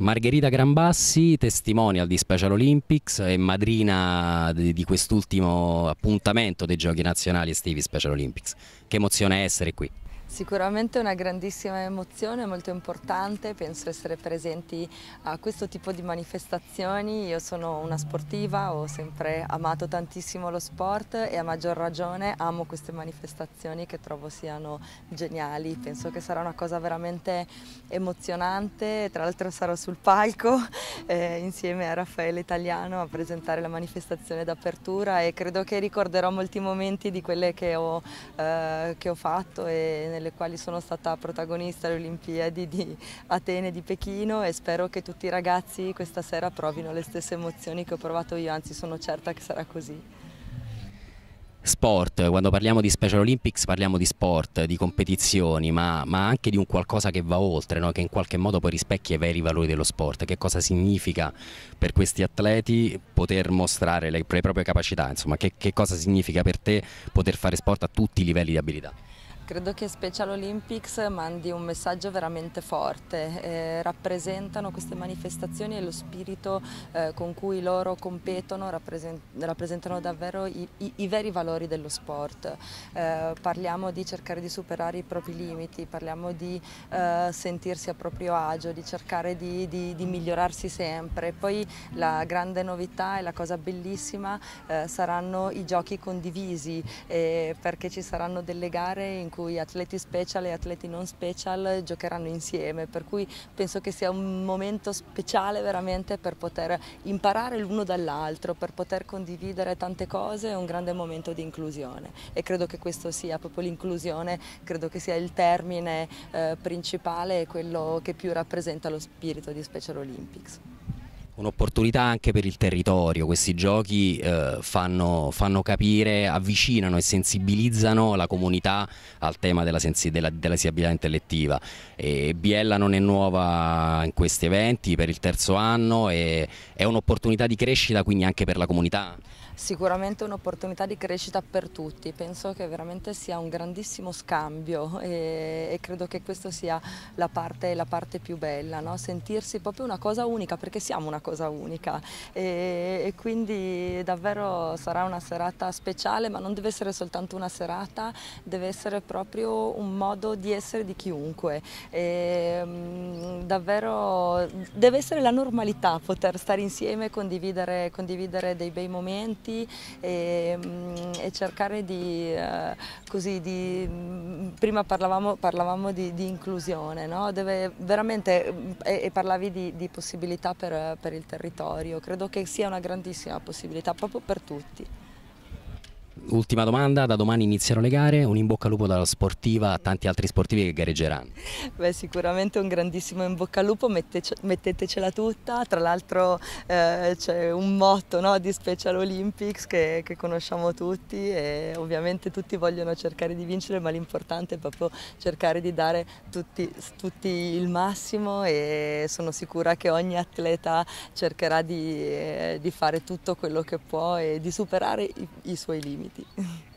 Margherita Grambassi, testimonial di Special Olympics e madrina di quest'ultimo appuntamento dei giochi nazionali estivi Special Olympics. Che emozione essere qui. Sicuramente una grandissima emozione, molto importante, penso essere presenti a questo tipo di manifestazioni. Io sono una sportiva, ho sempre amato tantissimo lo sport e a maggior ragione amo queste manifestazioni che trovo siano geniali. Penso che sarà una cosa veramente emozionante, tra l'altro sarò sul palco eh, insieme a Raffaele Italiano a presentare la manifestazione d'apertura e credo che ricorderò molti momenti di quelle che ho, eh, che ho fatto e nel nelle quali sono stata protagonista alle Olimpiadi di Atene e di Pechino e spero che tutti i ragazzi questa sera provino le stesse emozioni che ho provato io, anzi sono certa che sarà così. Sport, quando parliamo di Special Olympics parliamo di sport, di competizioni, ma, ma anche di un qualcosa che va oltre, no? che in qualche modo poi rispecchia i veri valori dello sport. Che cosa significa per questi atleti poter mostrare le, le proprie capacità? Insomma, che, che cosa significa per te poter fare sport a tutti i livelli di abilità? Credo che Special Olympics mandi un messaggio veramente forte, eh, rappresentano queste manifestazioni e lo spirito eh, con cui loro competono, rappresent rappresentano davvero i, i, i, veri valori dello sport. Eh, parliamo di cercare di superare i propri limiti, parliamo di eh, sentirsi a proprio agio, di cercare di, di, di, migliorarsi sempre. Poi la grande novità e la cosa bellissima eh, saranno i giochi condivisi eh, perché ci saranno delle gare in cui cui atleti special e atleti non special giocheranno insieme, per cui penso che sia un momento speciale veramente per poter imparare l'uno dall'altro, per poter condividere tante cose, è un grande momento di inclusione e credo che questo sia proprio l'inclusione, credo che sia il termine eh, principale e quello che più rappresenta lo spirito di Special Olympics. Un'opportunità anche per il territorio, questi giochi eh, fanno, fanno, capire, avvicinano e sensibilizzano la comunità al tema della, della, della disabilità intellettiva. E Biella non è nuova in questi eventi per il terzo anno e è un'opportunità di crescita quindi anche per la comunità. Sicuramente un'opportunità di crescita per tutti, penso che veramente sia un grandissimo scambio e, e credo che questa sia la parte, la parte più bella, no? sentirsi proprio una cosa unica perché siamo una cosa cosa unica e, e, quindi davvero sarà una serata speciale ma non deve essere soltanto una serata, deve essere proprio un modo di essere di chiunque. E, mm, davvero, deve essere la normalità poter stare insieme, condividere, condividere dei bei momenti e, ehm, e cercare di, eh, così, di, mm, prima parlavamo, parlavamo di, di, inclusione, no? deve veramente, mm, e, e parlavi di, di possibilità per, per il territorio, credo che sia una grandissima possibilità proprio per tutti ultima domanda, da domani iniziano le gare, un in bocca al lupo dalla sportiva a tanti altri sportivi che gareggeranno. Beh, sicuramente un grandissimo in bocca al lupo, mettetecela tutta, tra l'altro eh, c'è un motto no, di Special Olympics che, che, conosciamo tutti e ovviamente tutti vogliono cercare di vincere, ma l'importante è proprio cercare di dare tutti, tutti il massimo e sono sicura che ogni atleta cercherà di, eh, di fare tutto quello che può e di superare i, i suoi limiti. 嗯。